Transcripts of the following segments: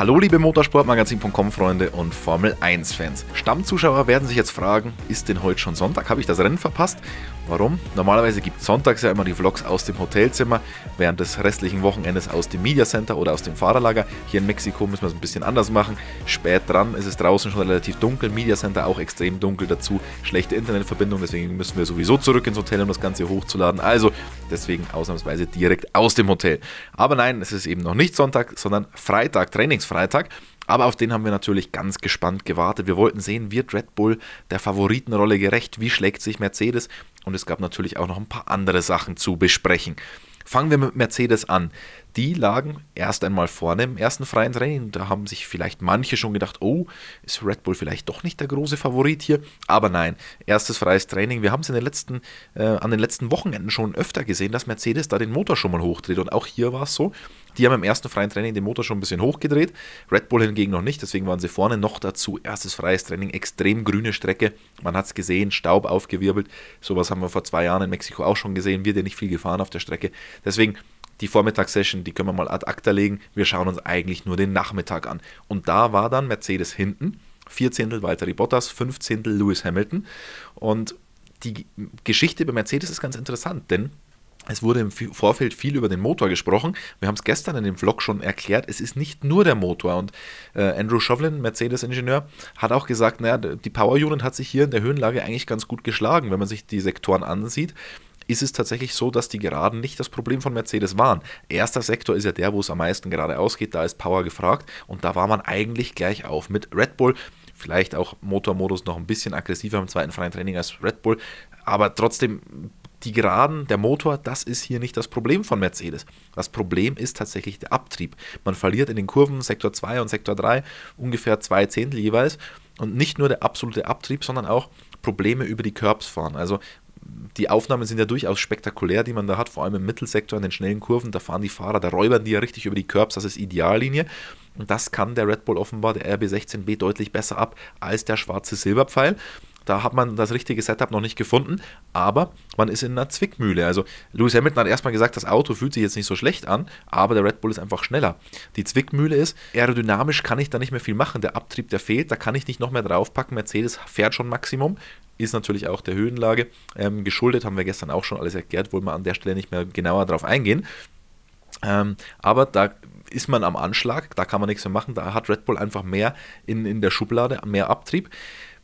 Hallo liebe Motorsportmagazin.com Freunde und Formel 1 Fans. Stammzuschauer werden sich jetzt fragen, ist denn heute schon Sonntag? Habe ich das Rennen verpasst? Warum? Normalerweise gibt es sonntags ja immer die Vlogs aus dem Hotelzimmer, während des restlichen Wochenendes aus dem Media Center oder aus dem Fahrerlager. Hier in Mexiko müssen wir es ein bisschen anders machen. Spät dran ist es draußen schon relativ dunkel, Media Center auch extrem dunkel dazu, schlechte Internetverbindung, deswegen müssen wir sowieso zurück ins Hotel, um das Ganze hochzuladen. Also deswegen ausnahmsweise direkt aus dem Hotel. Aber nein, es ist eben noch nicht Sonntag, sondern Freitag, Trainingsfreitag. Aber auf den haben wir natürlich ganz gespannt gewartet. Wir wollten sehen, wird Red Bull der Favoritenrolle gerecht? Wie schlägt sich Mercedes? Und es gab natürlich auch noch ein paar andere Sachen zu besprechen. Fangen wir mit Mercedes an. Die lagen erst einmal vorne im ersten freien Training. Da haben sich vielleicht manche schon gedacht, oh, ist Red Bull vielleicht doch nicht der große Favorit hier? Aber nein, erstes freies Training. Wir haben es in den letzten, äh, an den letzten Wochenenden schon öfter gesehen, dass Mercedes da den Motor schon mal hochdreht. Und auch hier war es so, die haben im ersten freien Training den Motor schon ein bisschen hochgedreht. Red Bull hingegen noch nicht, deswegen waren sie vorne. Noch dazu erstes freies Training, extrem grüne Strecke. Man hat es gesehen, Staub aufgewirbelt. Sowas haben wir vor zwei Jahren in Mexiko auch schon gesehen. Wird ja nicht viel gefahren auf der Strecke. Deswegen die Vormittagssession, die können wir mal ad acta legen. Wir schauen uns eigentlich nur den Nachmittag an. Und da war dann Mercedes hinten. Vier Zehntel Valtteri Bottas, fünf Lewis Hamilton. Und die Geschichte bei Mercedes ist ganz interessant, denn es wurde im Vorfeld viel über den Motor gesprochen. Wir haben es gestern in dem Vlog schon erklärt. Es ist nicht nur der Motor. Und äh, Andrew Shovlin, Mercedes-Ingenieur, hat auch gesagt, naja, die Power Unit hat sich hier in der Höhenlage eigentlich ganz gut geschlagen, wenn man sich die Sektoren ansieht ist es tatsächlich so, dass die Geraden nicht das Problem von Mercedes waren. Erster Sektor ist ja der, wo es am meisten geradeaus geht, da ist Power gefragt und da war man eigentlich gleich auf mit Red Bull. Vielleicht auch Motormodus noch ein bisschen aggressiver im zweiten freien Training als Red Bull, aber trotzdem die Geraden, der Motor, das ist hier nicht das Problem von Mercedes. Das Problem ist tatsächlich der Abtrieb. Man verliert in den Kurven Sektor 2 und Sektor 3 ungefähr zwei Zehntel jeweils. Und nicht nur der absolute Abtrieb, sondern auch Probleme über die Curbs fahren. Also die Aufnahmen sind ja durchaus spektakulär, die man da hat, vor allem im Mittelsektor, in den schnellen Kurven. Da fahren die Fahrer, da räubern die ja richtig über die Curbs, das ist Ideallinie. Und das kann der Red Bull offenbar, der RB16B, deutlich besser ab als der schwarze Silberpfeil. Da hat man das richtige Setup noch nicht gefunden, aber man ist in einer Zwickmühle. Also Lewis Hamilton hat erstmal gesagt, das Auto fühlt sich jetzt nicht so schlecht an, aber der Red Bull ist einfach schneller. Die Zwickmühle ist, aerodynamisch kann ich da nicht mehr viel machen. Der Abtrieb, der fehlt, da kann ich nicht noch mehr draufpacken. Mercedes fährt schon Maximum, ist natürlich auch der Höhenlage ähm, geschuldet, haben wir gestern auch schon alles erklärt, wollen wir an der Stelle nicht mehr genauer drauf eingehen. Ähm, aber da ist man am Anschlag, da kann man nichts mehr machen, da hat Red Bull einfach mehr in, in der Schublade, mehr Abtrieb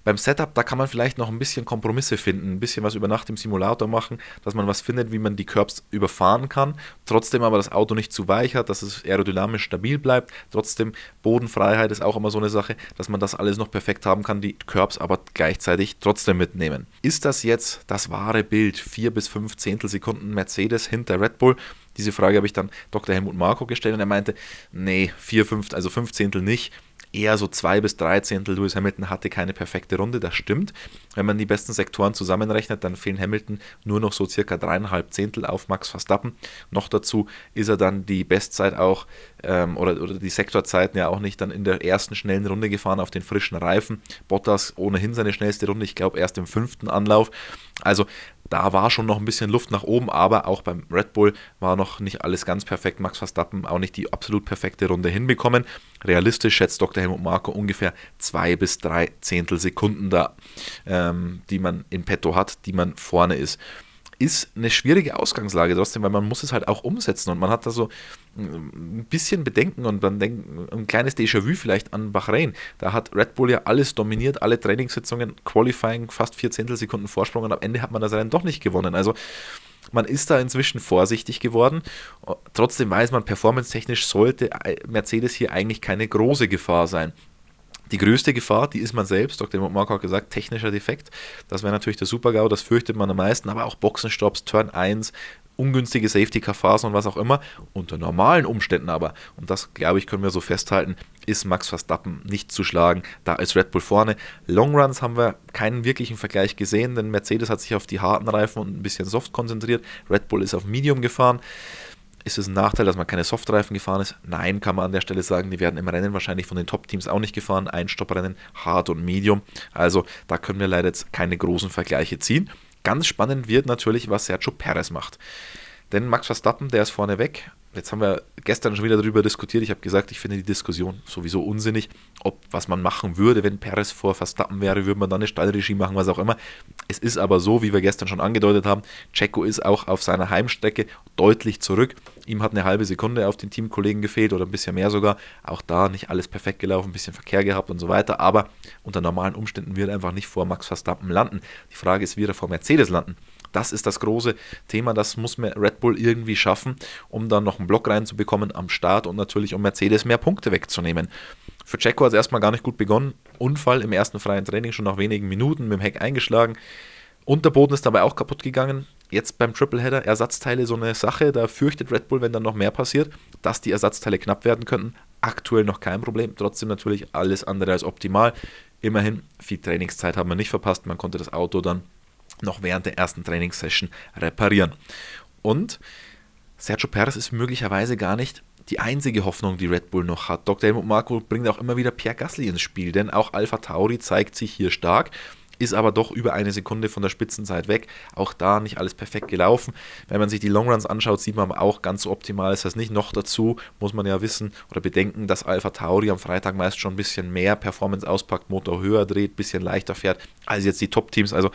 beim Setup, da kann man vielleicht noch ein bisschen Kompromisse finden, ein bisschen was über Nacht im Simulator machen, dass man was findet, wie man die Curbs überfahren kann, trotzdem aber das Auto nicht zu weich hat, dass es aerodynamisch stabil bleibt, trotzdem Bodenfreiheit ist auch immer so eine Sache, dass man das alles noch perfekt haben kann, die Curbs aber gleichzeitig trotzdem mitnehmen. Ist das jetzt das wahre Bild? 4 bis 5 Zehntelsekunden Mercedes hinter Red Bull? Diese Frage habe ich dann Dr. Helmut Marko gestellt und er meinte, nee, 4, 5, also 5 Zehntel nicht eher so zwei bis drei Zehntel. Lewis Hamilton hatte keine perfekte Runde, das stimmt. Wenn man die besten Sektoren zusammenrechnet, dann fehlen Hamilton nur noch so circa dreieinhalb Zehntel auf Max Verstappen. Noch dazu ist er dann die Bestzeit auch ähm, oder, oder die Sektorzeiten ja auch nicht dann in der ersten schnellen Runde gefahren auf den frischen Reifen. Bottas ohnehin seine schnellste Runde, ich glaube erst im fünften Anlauf. Also da war schon noch ein bisschen Luft nach oben, aber auch beim Red Bull war noch nicht alles ganz perfekt. Max Verstappen auch nicht die absolut perfekte Runde hinbekommen. Realistisch schätzt Dr. Helmut Marko ungefähr zwei bis drei Zehntel Sekunden da, ähm, die man in petto hat, die man vorne ist ist eine schwierige Ausgangslage trotzdem, weil man muss es halt auch umsetzen und man hat da so mm, ein bisschen Bedenken und dann denken, ein kleines Déjà-vu vielleicht an Bahrain. Da hat Red Bull ja alles dominiert, alle Trainingssitzungen, Qualifying, fast vier Zehntelsekunden Vorsprung und am Ende hat man das Rennen doch nicht gewonnen. Also man ist da inzwischen vorsichtig geworden. Trotzdem weiß man, performance-technisch sollte äh, Mercedes hier eigentlich keine große Gefahr sein. Die größte Gefahr, die ist man selbst, Dr. Marco hat gesagt, technischer Defekt. Das wäre natürlich der Super-GAU, das fürchtet man am meisten, aber auch Boxenstops, Turn 1, ungünstige Safety-Car-Phasen und was auch immer, unter normalen Umständen aber, und das glaube ich, können wir so festhalten, ist Max Verstappen nicht zu schlagen. Da ist Red Bull vorne. Long Runs haben wir keinen wirklichen Vergleich gesehen, denn Mercedes hat sich auf die harten Reifen und ein bisschen Soft konzentriert. Red Bull ist auf Medium gefahren. Ist es ein Nachteil, dass man keine Softreifen gefahren ist? Nein, kann man an der Stelle sagen. Die werden im Rennen wahrscheinlich von den Top-Teams auch nicht gefahren. Ein Stopprennen, Hard und Medium. Also da können wir leider jetzt keine großen Vergleiche ziehen. Ganz spannend wird natürlich, was Sergio Perez macht. Denn Max Verstappen, der ist vorne weg, jetzt haben wir gestern schon wieder darüber diskutiert. Ich habe gesagt, ich finde die Diskussion sowieso unsinnig, ob was man machen würde, wenn Perez vor Verstappen wäre, würde man dann eine Stallregie machen, was auch immer. Es ist aber so, wie wir gestern schon angedeutet haben, Checo ist auch auf seiner Heimstrecke deutlich zurück. Ihm hat eine halbe Sekunde auf den Teamkollegen gefehlt oder ein bisschen mehr sogar. Auch da nicht alles perfekt gelaufen, ein bisschen Verkehr gehabt und so weiter. Aber unter normalen Umständen wird er einfach nicht vor Max Verstappen landen. Die Frage ist, wird er vor Mercedes landen? Das ist das große Thema, das muss mir Red Bull irgendwie schaffen, um dann noch einen Block reinzubekommen am Start und natürlich um Mercedes mehr Punkte wegzunehmen. Für Checo hat es erstmal gar nicht gut begonnen. Unfall im ersten freien Training, schon nach wenigen Minuten mit dem Heck eingeschlagen. Unterboden ist dabei auch kaputt gegangen. Jetzt beim Tripleheader Ersatzteile so eine Sache. Da fürchtet Red Bull, wenn dann noch mehr passiert, dass die Ersatzteile knapp werden könnten. Aktuell noch kein Problem. Trotzdem natürlich alles andere als optimal. Immerhin viel Trainingszeit haben wir nicht verpasst. Man konnte das Auto dann noch während der ersten Trainingssession reparieren. Und Sergio Perez ist möglicherweise gar nicht die einzige Hoffnung, die Red Bull noch hat. Dr. Helmut Marco bringt auch immer wieder Pierre Gasly ins Spiel, denn auch Alpha Tauri zeigt sich hier stark ist aber doch über eine Sekunde von der Spitzenzeit weg. Auch da nicht alles perfekt gelaufen. Wenn man sich die Longruns anschaut, sieht man auch ganz so optimal ist das nicht. Noch dazu muss man ja wissen oder bedenken, dass Alpha Tauri am Freitag meist schon ein bisschen mehr Performance auspackt, Motor höher dreht, ein bisschen leichter fährt als jetzt die Top-Teams. Also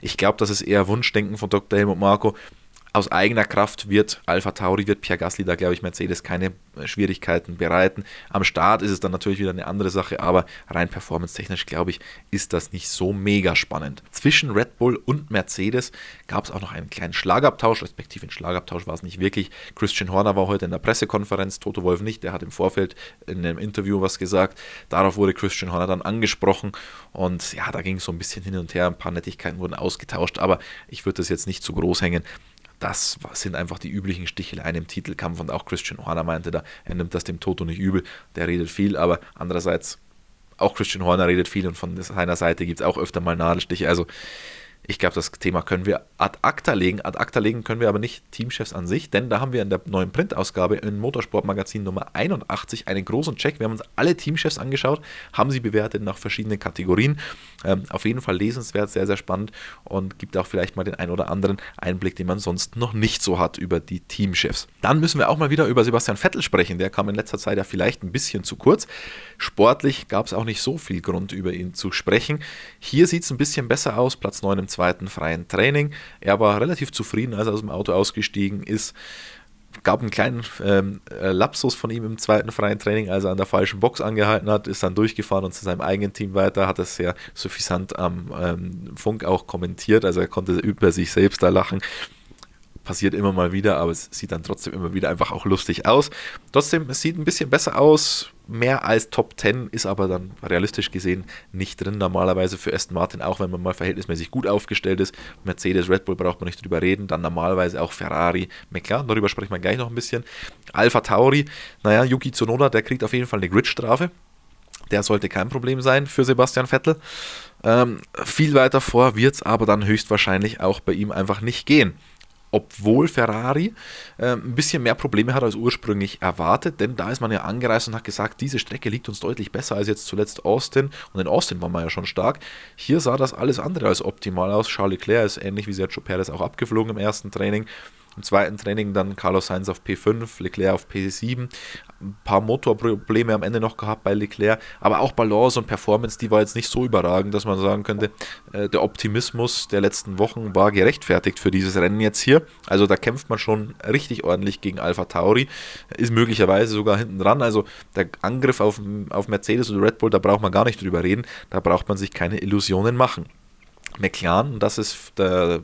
ich glaube, das ist eher Wunschdenken von Dr. Helmut Marco aus eigener Kraft wird Alpha Tauri, wird Pierre Gasly da, glaube ich, Mercedes keine äh, Schwierigkeiten bereiten. Am Start ist es dann natürlich wieder eine andere Sache, aber rein performance-technisch, glaube ich, ist das nicht so mega spannend. Zwischen Red Bull und Mercedes gab es auch noch einen kleinen Schlagabtausch, respektive einen Schlagabtausch war es nicht wirklich. Christian Horner war heute in der Pressekonferenz, Toto Wolf nicht, der hat im Vorfeld in einem Interview was gesagt. Darauf wurde Christian Horner dann angesprochen und ja, da ging es so ein bisschen hin und her, ein paar Nettigkeiten wurden ausgetauscht, aber ich würde das jetzt nicht zu groß hängen das sind einfach die üblichen Sticheleien im Titelkampf und auch Christian Horner meinte da, er nimmt das dem Toto nicht übel, der redet viel, aber andererseits auch Christian Horner redet viel und von seiner Seite gibt es auch öfter mal Nadelstiche, also ich glaube, das Thema können wir ad acta legen. Ad acta legen können wir aber nicht Teamchefs an sich, denn da haben wir in der neuen Printausgabe im Motorsportmagazin Nummer 81 einen großen Check. Wir haben uns alle Teamchefs angeschaut, haben sie bewertet nach verschiedenen Kategorien. Ähm, auf jeden Fall lesenswert, sehr, sehr spannend und gibt auch vielleicht mal den einen oder anderen Einblick, den man sonst noch nicht so hat über die Teamchefs. Dann müssen wir auch mal wieder über Sebastian Vettel sprechen. Der kam in letzter Zeit ja vielleicht ein bisschen zu kurz. Sportlich gab es auch nicht so viel Grund, über ihn zu sprechen. Hier sieht es ein bisschen besser aus. Platz 9 im 2 zweiten freien Training. Er war relativ zufrieden, als er aus dem Auto ausgestiegen ist. Gab einen kleinen ähm, äh, Lapsus von ihm im zweiten freien Training, als er an der falschen Box angehalten hat, ist dann durchgefahren und zu seinem eigenen Team weiter, hat das sehr suffisant am ähm, Funk auch kommentiert, also er konnte über sich selbst da lachen passiert immer mal wieder, aber es sieht dann trotzdem immer wieder einfach auch lustig aus. Trotzdem, es sieht ein bisschen besser aus, mehr als Top 10, ist aber dann realistisch gesehen nicht drin normalerweise für Aston Martin, auch wenn man mal verhältnismäßig gut aufgestellt ist. Mercedes, Red Bull braucht man nicht drüber reden, dann normalerweise auch Ferrari, McLaren, darüber sprechen wir gleich noch ein bisschen. Alpha Tauri, naja, Yuki Tsunoda, der kriegt auf jeden Fall eine Grid-Strafe. Der sollte kein Problem sein für Sebastian Vettel. Ähm, viel weiter vor wird es aber dann höchstwahrscheinlich auch bei ihm einfach nicht gehen obwohl Ferrari äh, ein bisschen mehr Probleme hat als ursprünglich erwartet, denn da ist man ja angereist und hat gesagt, diese Strecke liegt uns deutlich besser als jetzt zuletzt Austin und in Austin waren wir ja schon stark. Hier sah das alles andere als optimal aus. Charles Leclerc ist ähnlich wie Sergio Perez auch abgeflogen im ersten Training. Im zweiten Training dann Carlos Sainz auf P5, Leclerc auf P7. Ein paar Motorprobleme am Ende noch gehabt bei Leclerc, aber auch Balance und Performance, die war jetzt nicht so überragend, dass man sagen könnte, äh, der Optimismus der letzten Wochen war gerechtfertigt für dieses Rennen jetzt hier. Also da kämpft man schon richtig ordentlich gegen Alpha Tauri, ist möglicherweise sogar hinten dran. Also der Angriff auf, auf Mercedes und Red Bull, da braucht man gar nicht drüber reden, da braucht man sich keine Illusionen machen. McLaren, das ist der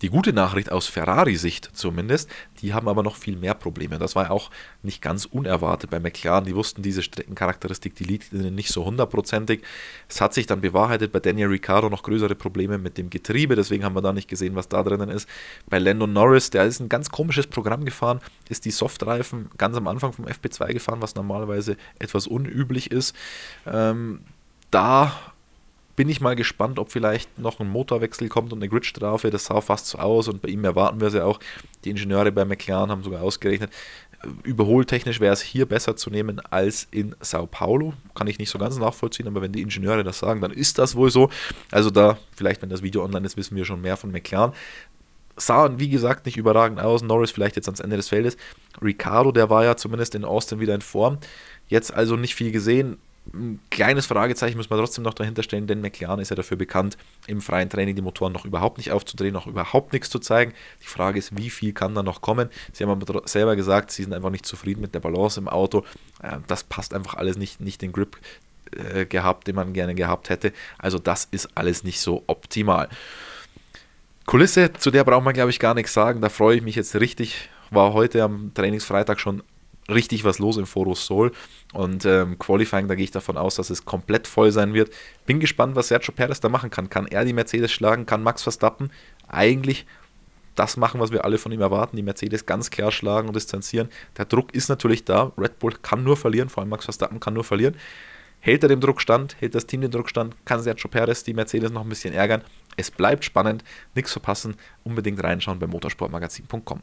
die gute Nachricht aus Ferrari-Sicht zumindest, die haben aber noch viel mehr Probleme. Das war ja auch nicht ganz unerwartet bei McLaren. Die wussten diese Streckencharakteristik, die liegt ihnen nicht so hundertprozentig. Es hat sich dann bewahrheitet, bei Daniel Ricciardo noch größere Probleme mit dem Getriebe, deswegen haben wir da nicht gesehen, was da drinnen ist. Bei Lando Norris, der ist ein ganz komisches Programm gefahren, ist die Softreifen ganz am Anfang vom FP2 gefahren, was normalerweise etwas unüblich ist. Ähm, da bin ich mal gespannt, ob vielleicht noch ein Motorwechsel kommt und eine Gridstrafe. Das sah fast so aus und bei ihm erwarten wir es ja auch. Die Ingenieure bei McLaren haben sogar ausgerechnet, äh, überholtechnisch wäre es hier besser zu nehmen als in Sao Paulo. Kann ich nicht so ganz nachvollziehen, aber wenn die Ingenieure das sagen, dann ist das wohl so. Also da, vielleicht wenn das Video online ist, wissen wir schon mehr von McLaren. Sah, wie gesagt, nicht überragend aus. Norris vielleicht jetzt ans Ende des Feldes. Ricardo, der war ja zumindest in Austin wieder in Form. Jetzt also nicht viel gesehen. Ein kleines Fragezeichen muss man trotzdem noch dahinter stellen, denn McLaren ist ja dafür bekannt, im freien Training die Motoren noch überhaupt nicht aufzudrehen, noch überhaupt nichts zu zeigen. Die Frage ist, wie viel kann da noch kommen? Sie haben aber selber gesagt, sie sind einfach nicht zufrieden mit der Balance im Auto. Äh, das passt einfach alles nicht, nicht den Grip äh, gehabt, den man gerne gehabt hätte. Also das ist alles nicht so optimal. Kulisse, zu der braucht man, glaube ich, gar nichts sagen. Da freue ich mich jetzt richtig. War heute am Trainingsfreitag schon richtig was los im Forus Soul. Und ähm, Qualifying, da gehe ich davon aus, dass es komplett voll sein wird. Bin gespannt, was Sergio Perez da machen kann. Kann er die Mercedes schlagen? Kann Max Verstappen eigentlich das machen, was wir alle von ihm erwarten, die Mercedes ganz klar schlagen und distanzieren. Der Druck ist natürlich da. Red Bull kann nur verlieren, vor allem Max Verstappen kann nur verlieren. Hält er dem Druck stand, hält das Team den Druck stand, kann Sergio Perez die Mercedes noch ein bisschen ärgern. Es bleibt spannend, nichts verpassen, unbedingt reinschauen bei motorsportmagazin.com.